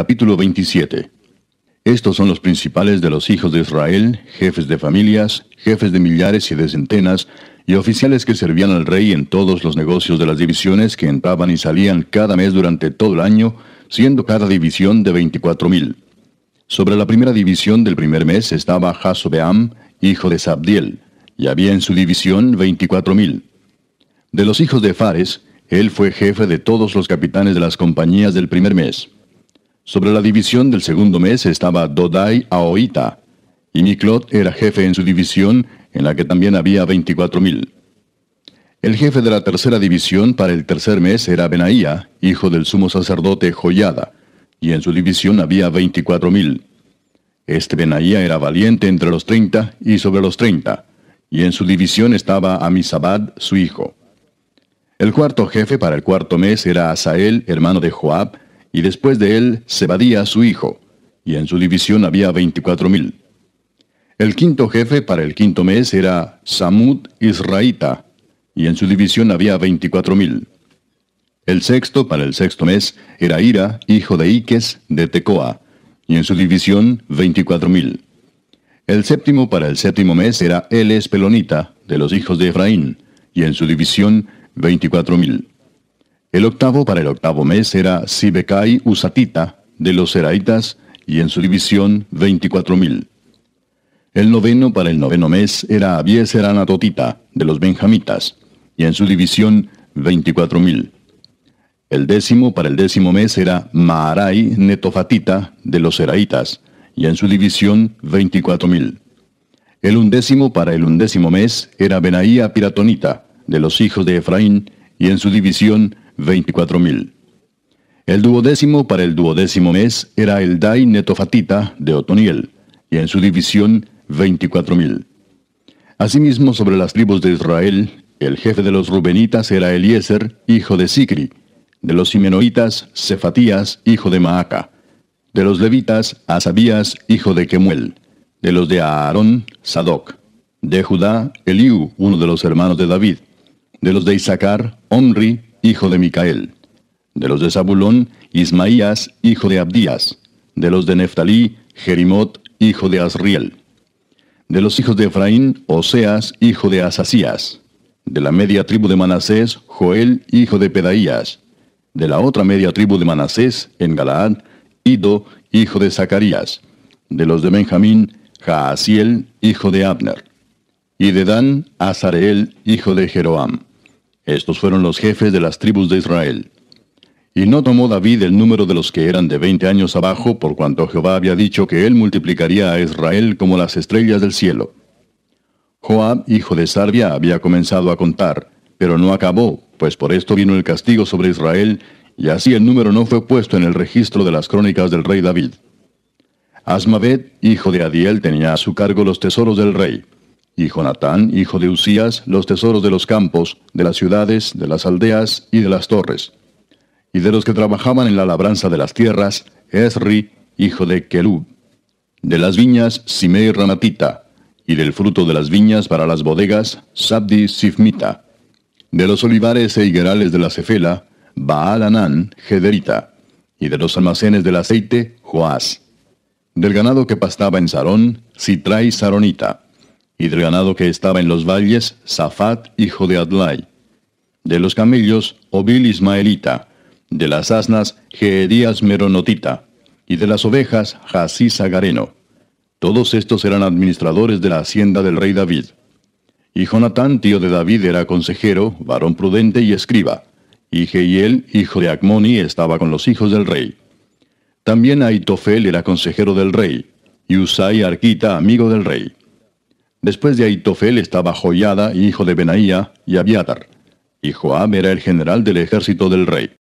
Capítulo 27 Estos son los principales de los hijos de Israel, jefes de familias, jefes de millares y de centenas, y oficiales que servían al rey en todos los negocios de las divisiones que entraban y salían cada mes durante todo el año, siendo cada división de 24.000. mil. Sobre la primera división del primer mes estaba Jasobeam, hijo de Sabdiel, y había en su división 24.000. De los hijos de Fares, él fue jefe de todos los capitanes de las compañías del primer mes. Sobre la división del segundo mes estaba Dodai Aoita, y Miklot era jefe en su división, en la que también había 24.000. El jefe de la tercera división para el tercer mes era Benaía, hijo del sumo sacerdote Joyada, y en su división había 24.000. Este Benaía era valiente entre los 30 y sobre los 30, y en su división estaba Amisabad, su hijo. El cuarto jefe para el cuarto mes era Asael, hermano de Joab, y después de él Sebadía, su hijo, y en su división había veinticuatro mil. El quinto jefe para el quinto mes era Samud Israita, y en su división había veinticuatro mil. El sexto para el sexto mes era Ira, hijo de Iques, de Tecoa, y en su división veinticuatro mil. El séptimo para el séptimo mes era Eles Pelonita, de los hijos de Efraín, y en su división veinticuatro mil. El octavo para el octavo mes era Sibekai Usatita, de los Seraitas, y en su división 24.000. El noveno para el noveno mes era Abieseranatotita, de los Benjamitas, y en su división 24.000. El décimo para el décimo mes era Maharai Netofatita, de los Seraitas, y en su división 24.000. El undécimo para el undécimo mes era Benaía Piratonita, de los hijos de Efraín, y en su división mil. El duodécimo para el duodécimo mes era el Dai Netofatita de Otoniel, y en su división mil. Asimismo, sobre las tribus de Israel, el jefe de los Rubenitas era Eliezer, hijo de Sicri, de los Simenoitas, Cefatías, hijo de Maaca, de los Levitas, Asabías, hijo de Kemuel, de los de Aarón, Sadoc, de Judá, Eliú, uno de los hermanos de David, de los de Isaacar, Omri, hijo de Micael. De los de Zabulón, Ismaías, hijo de Abdías. De los de Neftalí, Jerimot, hijo de Asriel. De los hijos de Efraín, Oseas, hijo de Asasías. De la media tribu de Manasés, Joel, hijo de Pedaías. De la otra media tribu de Manasés, en Galaad, Ido, hijo de Zacarías. De los de Benjamín, Jaasiel, hijo de Abner. Y de Dan, Azareel, hijo de Jeroam. Estos fueron los jefes de las tribus de Israel. Y no tomó David el número de los que eran de veinte años abajo, por cuanto Jehová había dicho que él multiplicaría a Israel como las estrellas del cielo. Joab, hijo de Sarbia, había comenzado a contar, pero no acabó, pues por esto vino el castigo sobre Israel, y así el número no fue puesto en el registro de las crónicas del rey David. Asmavet, hijo de Adiel, tenía a su cargo los tesoros del rey y Jonatán, hijo de Usías, los tesoros de los campos, de las ciudades, de las aldeas y de las torres. Y de los que trabajaban en la labranza de las tierras, Esri, hijo de Kelub. De las viñas, Simei Ramatita. Y del fruto de las viñas para las bodegas, Sabdi Sifmita. De los olivares e higuerales de la Cefela, Baal Anán, Jederita, Y de los almacenes del aceite, Joás. Del ganado que pastaba en Sarón, Sitrai Saronita y del ganado que estaba en los valles, Safat, hijo de Adlai. De los camellos, Obil Ismaelita. De las asnas, Geedías Meronotita. Y de las ovejas, Jasís Agareno. Todos estos eran administradores de la hacienda del rey David. Y Jonatán, tío de David, era consejero, varón prudente y escriba. Y Jehiel, hijo de Acmoni, estaba con los hijos del rey. También Aitofel era consejero del rey, y Usai Arquita, amigo del rey. Después de Aitofel estaba Joyada, hijo de Benaía, y Abiatar. Y Joab era el general del ejército del rey.